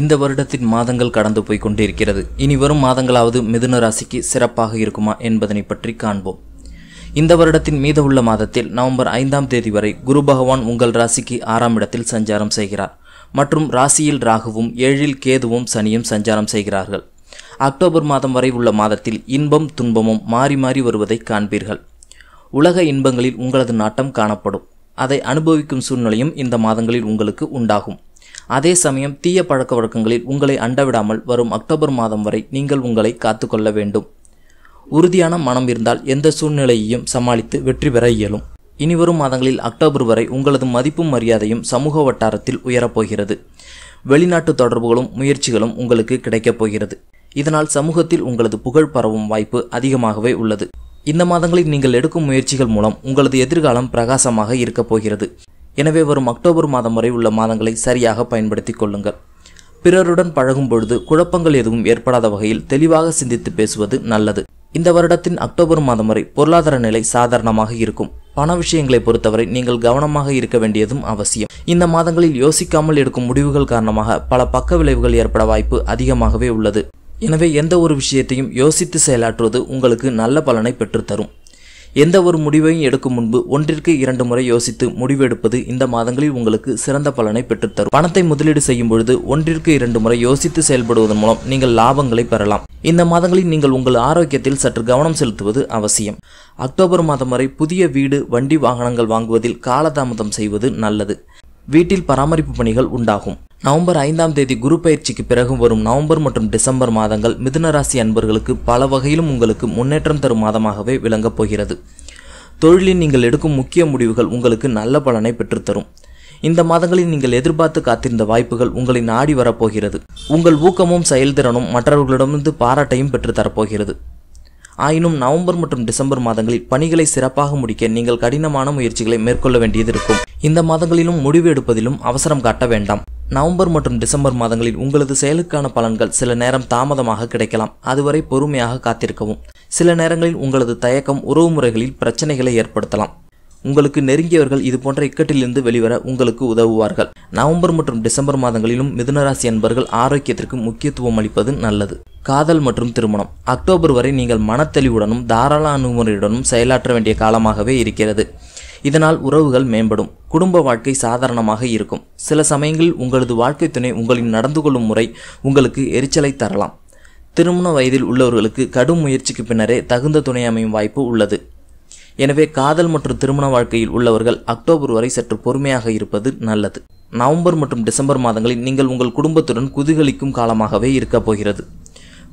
இந்த வருடத்தின் மாதங்கள் கடந்து போய் கொண்டிருக்கிறது இனி வரும் மாதங்களாவது மிதுன ராசிக்கு சிறப்பாக இருக்குமா என்பதனை பற்றி காண்போம் இந்த வருடத்தின் உள்ள மாதத்தில் நவம்பர் ஐந்தாம் தேதி வரை குரு பகவான் உங்கள் ராசிக்கு ஆறாம் இடத்தில் சஞ்சாரம் செய்கிறார் மற்றும் ராசியில் ராகுவும் ஏழில் கேதுவும் சனியும் சஞ்சாரம் செய்கிறார்கள் அக்டோபர் மாதம் வரை உள்ள மாதத்தில் இன்பம் துன்பமும் மாறி மாறி வருவதை காண்பீர்கள் உலக இன்பங்களில் உங்களது நாட்டம் காணப்படும் அதை அனுபவிக்கும் சூழ்நிலையும் இந்த மாதங்களில் உங்களுக்கு உண்டாகும் அதே சமயம் தீய பழக்க வழக்கங்களில் உங்களை அண்டவிடாமல் வரும் அக்டோபர் மாதம் வரை நீங்கள் உங்களை காத்துக்கொள்ள வேண்டும் உறுதியான மனம் இருந்தால் எந்த சூழ்நிலையையும் சமாளித்து வெற்றி பெற இயலும் இனிவரும் மாதங்களில் அக்டோபர் வரை உங்களது மதிப்பும் மரியாதையும் சமூக வட்டாரத்தில் உயரப்போகிறது வெளிநாட்டு தொடர்புகளும் முயற்சிகளும் உங்களுக்கு கிடைக்கப் போகிறது இதனால் சமூகத்தில் உங்களது புகழ் பரவும் வாய்ப்பு அதிகமாகவே உள்ளது இந்த மாதங்களில் நீங்கள் எடுக்கும் முயற்சிகள் மூலம் உங்களது எதிர்காலம் பிரகாசமாக இருக்கப் போகிறது எனவே வரும் அக்டோபர் மாதம் வரை உள்ள மாதங்களை சரியாக பயன்படுத்தி கொள்ளுங்கள் பிறருடன் பழகும் பொழுது குழப்பங்கள் எதுவும் ஏற்படாத வகையில் தெளிவாக சிந்தித்து பேசுவது நல்லது இந்த வருடத்தின் அக்டோபர் மாதம் வரை பொருளாதார நிலை சாதாரணமாக இருக்கும் பண விஷயங்களை பொறுத்தவரை நீங்கள் கவனமாக இருக்க வேண்டியதும் அவசியம் இந்த மாதங்களில் யோசிக்காமல் எடுக்கும் முடிவுகள் காரணமாக பல பக்க விளைவுகள் ஏற்பட வாய்ப்பு அதிகமாகவே உள்ளது எனவே எந்த ஒரு விஷயத்தையும் யோசித்து செயலாற்றுவது உங்களுக்கு நல்ல பலனை பெற்றுத்தரும் எந்த ஒரு முடிவையும் எடுக்கும் முன்பு ஒன்றிற்கு இரண்டு முறை யோசித்து முடிவெடுப்பது இந்த மாதங்களில் உங்களுக்கு சிறந்த பலனை பெற்றுத்தரும் பணத்தை முதலீடு செய்யும் பொழுது ஒன்றிற்கு இரண்டு முறை யோசித்து செயல்படுவதன் மூலம் நீங்கள் லாபங்களை பெறலாம் இந்த மாதங்களில் நீங்கள் உங்கள் ஆரோக்கியத்தில் சற்று கவனம் செலுத்துவது அவசியம் அக்டோபர் மாதம் வரை புதிய வீடு வண்டி வாகனங்கள் வாங்குவதில் காலதாமதம் செய்வது நல்லது வீட்டில் பராமரிப்பு பணிகள் உண்டாகும் நவம்பர் ஐந்தாம் தேதி குரு பயிற்சிக்கு பிறகு வரும் நவம்பர் மற்றும் டிசம்பர் மாதங்கள் மிதுன ராசி அன்பர்களுக்கு பல வகையிலும் உங்களுக்கு முன்னேற்றம் தரும் மாதமாகவே விளங்கப் போகிறது தொழிலில் நீங்கள் எடுக்கும் முக்கிய முடிவுகள் உங்களுக்கு நல்ல பலனை பெற்றுத்தரும் இந்த மாதங்களில் நீங்கள் எதிர்பார்த்து காத்திருந்த வாய்ப்புகள் உங்களை நாடி வரப்போகிறது உங்கள் ஊக்கமும் செயல்திறனும் மற்றவர்களிடமிருந்து பாராட்டையும் பெற்றுத்தரப்போகிறது ஆயினும் நவம்பர் மற்றும் டிசம்பர் மாதங்களில் பணிகளை சிறப்பாக முடிக்க நீங்கள் கடினமான முயற்சிகளை மேற்கொள்ள வேண்டியது இருக்கும் இந்த மாதங்களிலும் முடிவு எடுப்பதிலும் அவசரம் காட்ட வேண்டாம் நவம்பர் மற்றும் டிசம்பர் மாதங்களில் உங்களது செயலுக்கான பலன்கள் சில நேரம் தாமதமாக கிடைக்கலாம் அதுவரை பொறுமையாக காத்திருக்கவும் சில நேரங்களில் உங்களது தயக்கம் உறவுமுறைகளில் பிரச்சனைகளை ஏற்படுத்தலாம் உங்களுக்கு நெருங்கியவர்கள் இது போன்ற இக்கட்டிலிருந்து வெளிவர உங்களுக்கு உதவுவார்கள் நவம்பர் மற்றும் டிசம்பர் மாதங்களிலும் மிதுனராசி அன்பர்கள் ஆரோக்கியத்திற்கு முக்கியத்துவம் அளிப்பது நல்லது காதல் மற்றும் திருமணம் அக்டோபர் வரை நீங்கள் மனத்தெளிவுடனும் தாராள அணுகுமுறையுடனும் செயலாற்ற வேண்டிய காலமாகவே இருக்கிறது இதனால் உறவுகள் மேம்படும் குடும்ப வாழ்க்கை சாதாரணமாக இருக்கும் சில சமயங்களில் உங்களது வாழ்க்கை துணை உங்களின் நடந்து கொள்ளும் முறை உங்களுக்கு எரிச்சலை தரலாம் திருமண வயதில் உள்ளவர்களுக்கு கடும் முயற்சிக்கு பின்னரே தகுந்த துணை அமையும் வாய்ப்பு உள்ளது எனவே காதல் மற்றும் திருமண வாழ்க்கையில் உள்ளவர்கள் அக்டோபர் வரை சற்று பொறுமையாக இருப்பது நல்லது நவம்பர் மற்றும் டிசம்பர் மாதங்களில் நீங்கள் உங்கள் குடும்பத்துடன் குதூகலிக்கும் காலமாகவே இருக்கப் போகிறது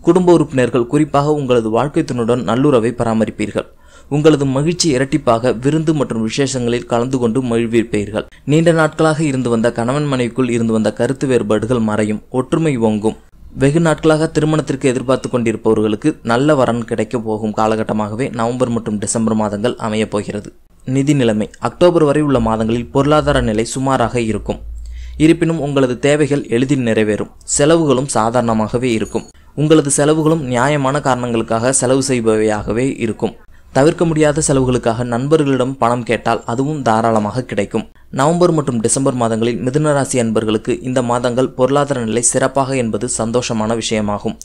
குடும்ப உறுப்பினர்கள் குறிப்பாக உங்களது வாழ்க்கை துணுடன் நல்லுறவை பராமரிப்பீர்கள் உங்களது மகிழ்ச்சி இரட்டிப்பாக விருந்து மற்றும் விசேஷங்களில் கலந்து கொண்டு மகிழ்விப்பீர்கள் நீண்ட நாட்களாக இருந்து வந்த கணவன் மனைவிக்குள் இருந்து வந்த கருத்து வேறுபாடுகள் மறையும் ஒற்றுமை ஓங்கும் வெகு நாட்களாக திருமணத்திற்கு எதிர்பார்த்து கொண்டிருப்பவர்களுக்கு நல்ல வரன் கிடைக்க போகும் காலகட்டமாகவே நவம்பர் மற்றும் டிசம்பர் மாதங்கள் அமையப் போகிறது நிதி நிலைமை அக்டோபர் வரை உள்ள மாதங்களில் பொருளாதார நிலை சுமாராக இருக்கும் இருப்பினும் உங்களது தேவைகள் எளிதில் நிறைவேறும் செலவுகளும் சாதாரணமாகவே இருக்கும் உங்களது செலவுகளும் நியாயமான காரணங்களுக்காக செலவு செய்பவையாகவே இருக்கும் தவிர்க்க முடியாத செலவுகளுக்காக நண்பர்களிடம் பணம் கேட்டால் அதுவும் தாராளமாக கிடைக்கும் நவம்பர் மற்றும் டிசம்பர் மாதங்களில் மிதுனராசி அன்பர்களுக்கு இந்த மாதங்கள் பொருளாதார நிலை சிறப்பாக என்பது சந்தோஷமான விஷயமாகும்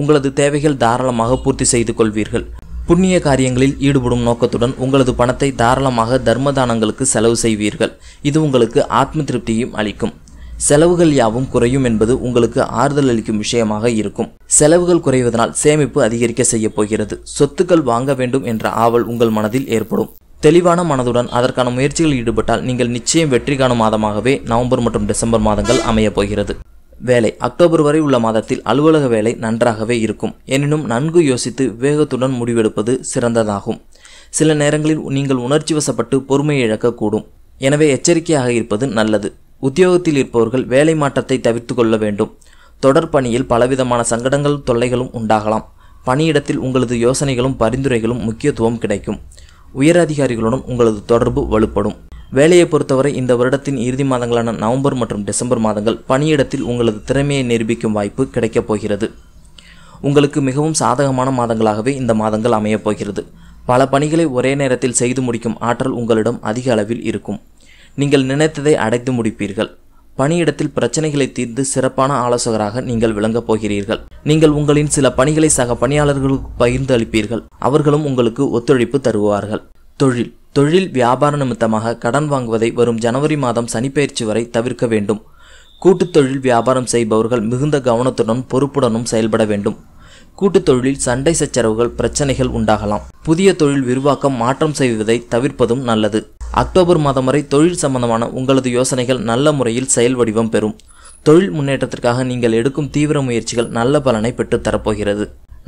உங்களது தேவைகள் தாராளமாக பூர்த்தி செய்து கொள்வீர்கள் புண்ணிய காரியங்களில் ஈடுபடும் நோக்கத்துடன் உங்களது பணத்தை தாராளமாக தர்மதானங்களுக்கு செலவு செய்வீர்கள் இது உங்களுக்கு ஆத்ம திருப்தியும் அளிக்கும் செலவுகள் யாவும் குறையும் என்பது உங்களுக்கு ஆறுதல் அளிக்கும் விஷயமாக இருக்கும் செலவுகள் குறைவதனால் சேமிப்பு அதிகரிக்க செய்ய போகிறது சொத்துக்கள் வாங்க வேண்டும் என்ற ஆவல் உங்கள் மனதில் ஏற்படும் தெளிவான மனதுடன் அதற்கான முயற்சிகளில் ஈடுபட்டால் நீங்கள் நிச்சயம் வெற்றி காணும் மாதமாகவே நவம்பர் மற்றும் டிசம்பர் மாதங்கள் அமையப் போகிறது வேலை அக்டோபர் வரை உள்ள மாதத்தில் அலுவலக வேலை நன்றாகவே இருக்கும் எனினும் நன்கு யோசித்து வேகத்துடன் முடிவெடுப்பது சிறந்ததாகும் சில நேரங்களில் நீங்கள் உணர்ச்சி வசப்பட்டு பொறுமையை இழக்கக்கூடும் எனவே எச்சரிக்கையாக இருப்பது நல்லது உத்தியோகத்தில் இருப்பவர்கள் வேலை மாற்றத்தை தவிர்த்து கொள்ள வேண்டும் தொடர் பணியில் பலவிதமான சங்கடங்களும் தொல்லைகளும் உண்டாகலாம் பணியிடத்தில் உங்களது யோசனைகளும் பரிந்துரைகளும் முக்கியத்துவம் கிடைக்கும் உயர் அதிகாரிகளுடன் உங்களது தொடர்பு வலுப்படும் வேலையை பொறுத்தவரை இந்த வருடத்தின் இறுதி மாதங்களான நவம்பர் மற்றும் டிசம்பர் மாதங்கள் பணியிடத்தில் உங்களது திறமையை நிரூபிக்கும் வாய்ப்பு கிடைக்கப் போகிறது உங்களுக்கு மிகவும் சாதகமான மாதங்களாகவே இந்த மாதங்கள் அமையப் போகிறது பல பணிகளை ஒரே நேரத்தில் செய்து முடிக்கும் ஆற்றல் உங்களிடம் அதிக அளவில் இருக்கும் நீங்கள் நினைத்ததை அடைத்து முடிப்பீர்கள் பணியிடத்தில் பிரச்சனைகளை தீர்ந்து சிறப்பான ஆலோசகராக நீங்கள் விளங்கப் போகிறீர்கள் நீங்கள் உங்களின் சில பணிகளை சக பணியாளர்களுக்கு பகிர்ந்து அளிப்பீர்கள் அவர்களும் உங்களுக்கு ஒத்துழைப்பு தருவார்கள் தொழில் தொழில் வியாபார நிமித்தமாக கடன் வாங்குவதை வரும் ஜனவரி மாதம் சனிப்பெயர்ச்சி வரை தவிர்க்க வேண்டும் கூட்டுத் தொழில் வியாபாரம் செய்பவர்கள் மிகுந்த கவனத்துடன் பொறுப்புடனும் செயல்பட வேண்டும் கூட்டுத் தொழிலில் சண்டை சச்சரவுகள் பிரச்சனைகள் உண்டாகலாம் புதிய தொழில் விரிவாக்கம் மாற்றம் செய்வதை தவிர்ப்பதும் நல்லது அக்டோபர் மாதம் வரை தொழில் சம்பந்தமான உங்களது யோசனைகள் நல்ல முறையில் செயல் வடிவம் பெறும் தொழில் முன்னேற்றத்திற்காக நீங்கள் எடுக்கும் தீவிர முயற்சிகள் நல்ல பலனை பெற்றுத்தரப்போகிறது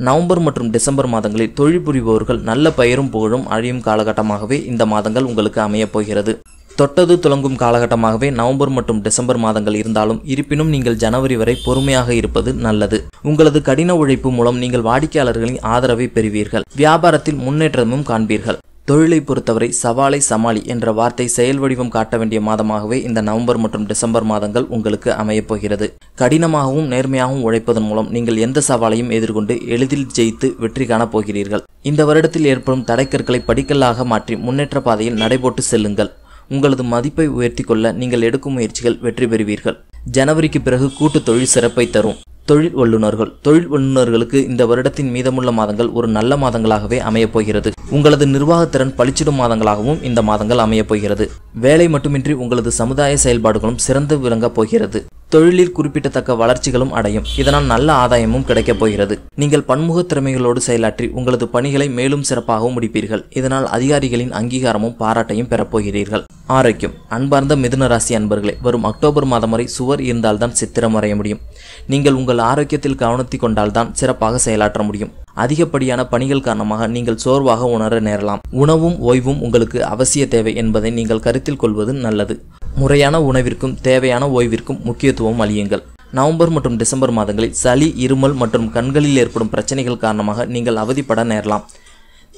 நவம்பர் மற்றும் டிசம்பர் மாதங்களில் தொழில் புரிபவர்கள் நல்ல பயிரும் புகழும் அழியும் காலகட்டமாகவே இந்த மாதங்கள் உங்களுக்கு அமையப் போகிறது தொட்டது துளங்கும் காலகட்டமாகவே நவம்பர் மற்றும் டிசம்பர் மாதங்கள் இருந்தாலும் இருப்பினும் நீங்கள் ஜனவரி வரை பொறுமையாக இருப்பது நல்லது உங்களது கடின உழைப்பு மூலம் நீங்கள் வாடிக்கையாளர்களின் ஆதரவை பெறுவீர்கள் வியாபாரத்தில் முன்னேற்றமும் காண்பீர்கள் தொழிலை பொறுத்தவரை சவாலை சமாளி என்ற வார்த்தை செயல் வடிவம் காட்ட வேண்டிய மாதமாகவே இந்த நவம்பர் மற்றும் டிசம்பர் மாதங்கள் உங்களுக்கு அமையப்போகிறது கடினமாகவும் நேர்மையாகவும் உழைப்பதன் மூலம் நீங்கள் எந்த சவாலையும் எதிர்கொண்டு எளிதில் ஜெயித்து வெற்றி காணப் போகிறீர்கள் இந்த வருடத்தில் ஏற்படும் தடைக்கற்களை படிக்கல்லாக மாற்றி முன்னேற்ற பாதையில் நடைபோட்டு செல்லுங்கள் உங்களது மதிப்பை உயர்த்தி கொள்ள நீங்கள் எடுக்கும் முயற்சிகள் வெற்றி பெறுவீர்கள் ஜனவரிக்கு பிறகு கூட்டு தொழில் சிறப்பை தரும் தொழில் வல்லுநர்கள் தொழில் வல்லுநர்களுக்கு இந்த வருடத்தின் மீதமுள்ள மாதங்கள் ஒரு நல்ல மாதங்களாகவே அமையப் போகிறது உங்களது நிர்வாகத்திறன் பளிச்சிடும் மாதங்களாகவும் இந்த மாதங்கள் அமையப் போகிறது வேலை மட்டுமின்றி உங்களது சமுதாய செயல்பாடுகளும் சிறந்து விளங்கப் போகிறது தொழிலில் குறிப்பிடத்தக்க வளர்ச்சிகளும் அடையும் இதனால் நல்ல ஆதாயமும் கிடைக்கப் போகிறது நீங்கள் பன்முக திறமைகளோடு செயலாற்றி உங்களது பணிகளை மேலும் சிறப்பாகவும் முடிப்பீர்கள் இதனால் அதிகாரிகளின் அங்கீகாரமும் பாராட்டையும் பெறப்போகிறீர்கள் ஆரோக்கியம் அன்பார்ந்த மிதுன ராசி அன்பர்களே வரும் அக்டோபர் மாதம் வரை சுவர் இருந்தால்தான் சித்திரம் வரைய முடியும் நீங்கள் உங்கள் ஆரோக்கியத்தில் கவனத்தை கொண்டால்தான் சிறப்பாக செயலாற்ற முடியும் அதிகப்படியான பணிகள் காரணமாக நீங்கள் சோர்வாக உணர நேரலாம் உணவும் ஓய்வும் உங்களுக்கு அவசிய தேவை என்பதை நீங்கள் கருத்தில் கொள்வது நல்லது முறையான உணவிற்கும் தேவையான ஓய்விற்கும் முக்கியத்துவம் அளியுங்கள் நவம்பர் மற்றும் டிசம்பர் மாதங்களில் சளி இருமல் மற்றும் கண்களில் ஏற்படும் பிரச்சனைகள் காரணமாக நீங்கள் அவதிப்பட நேரலாம்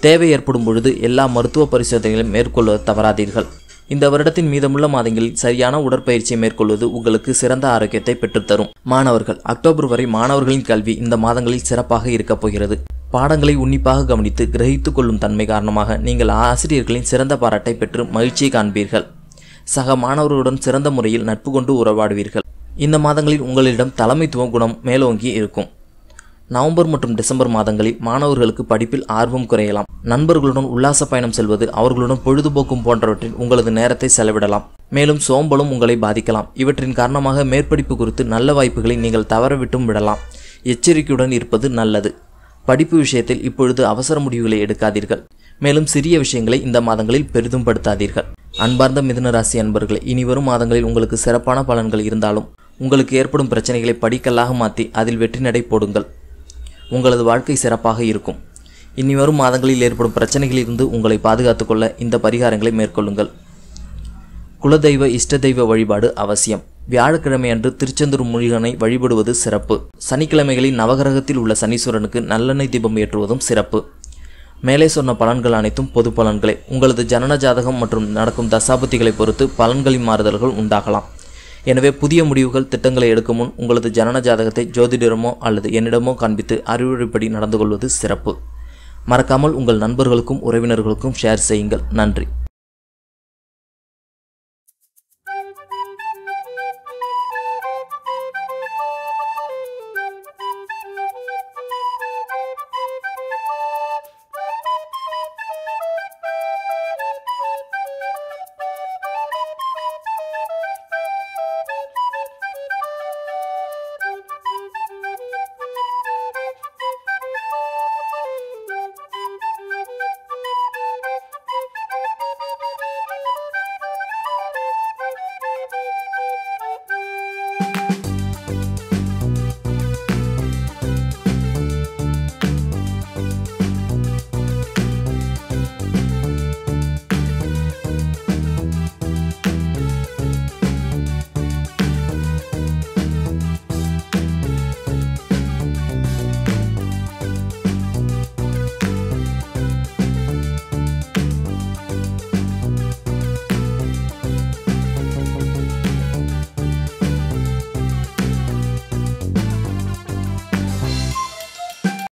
தேவை ஏற்படும் பொழுது எல்லா மருத்துவ பரிசோதனைகளையும் மேற்கொள்ள தவறாதீர்கள் இந்த வருடத்தின் மீதமுள்ள மாதங்களில் சரியான உடற்பயிற்சியை மேற்கொள்வது உங்களுக்கு சிறந்த ஆரோக்கியத்தை பெற்றுத்தரும் மாணவர்கள் அக்டோபர் வரை மாணவர்களின் கல்வி இந்த மாதங்களில் சிறப்பாக இருக்கப் போகிறது பாடங்களை உன்னிப்பாக கவனித்து கிரகித்துக் கொள்ளும் தன்மை காரணமாக நீங்கள் ஆசிரியர்களின் சிறந்த பாராட்டை பெற்று மகிழ்ச்சியை காண்பீர்கள் சக மாணவர்களுடன் சிறந்த முறையில் நட்பு கொண்டு உறவாடுவீர்கள் இந்த மாதங்களில் உங்களிடம் தலைமைத்துவ குணம் மேலோங்கி இருக்கும் நவம்பர் மற்றும் டிசம்பர் மாதங்களில் மாணவர்களுக்கு படிப்பில் ஆர்வம் குறையலாம் நண்பர்களுடன் உல்லாச பயணம் செல்வது அவர்களுடன் பொழுதுபோக்கும் போன்றவற்றில் உங்களது நேரத்தை செலவிடலாம் மேலும் சோம்பலும் உங்களை பாதிக்கலாம் இவற்றின் காரணமாக மேற்படிப்பு குறித்து நல்ல வாய்ப்புகளை நீங்கள் தவறவிட்டும் விடலாம் எச்சரிக்கையுடன் இருப்பது நல்லது படிப்பு விஷயத்தில் இப்பொழுது அவசர முடிவுகளை எடுக்காதீர்கள் மேலும் சிறிய விஷயங்களை இந்த மாதங்களில் பெரிதும் படுத்தாதீர்கள் அன்பார்ந்த மிதுனராசி அன்பர்களே இனி வரும் மாதங்களில் உங்களுக்கு சிறப்பான பலன்கள் இருந்தாலும் உங்களுக்கு ஏற்படும் பிரச்சனைகளை படிக்கல்லாக மாற்றி அதில் வெற்றி நடை போடுங்கள் உங்களது வாழ்க்கை சிறப்பாக இருக்கும் இனி வரும் மாதங்களில் ஏற்படும் பிரச்சனைகளிலிருந்து உங்களை பாதுகாத்து கொள்ள இந்த பரிகாரங்களை மேற்கொள்ளுங்கள் குலதெய்வ இஷ்ட தெய்வ வழிபாடு அவசியம் வியாழக்கிழமை அன்று திருச்செந்தூர் முருகனை வழிபடுவது சிறப்பு சனிக்கிழமைகளில் நவகிரகத்தில் உள்ள சனீஸ்வரனுக்கு நல்லெண்ணெய் தீபம் ஏற்றுவதும் சிறப்பு மேலே சொன்ன பலன்கள் அனைத்தும் பொது பலன்களே உங்களது ஜனன ஜாதகம் மற்றும் நடக்கும் தசாபுத்திகளை பொறுத்து பலன்களின் மாறுதல்கள் உண்டாகலாம் எனவே புதிய முடிவுகள் திட்டங்களை எடுக்கும் முன் உங்களது ஜனன ஜாதகத்தை ஜோதிடரமோ அல்லது என்னிடமோ காண்பித்து அறிவுரைப்படி நடந்து கொள்வது சிறப்பு மறக்காமல் உங்கள் நண்பர்களுக்கும் உறவினர்களுக்கும் ஷேர் செய்யுங்கள் நன்றி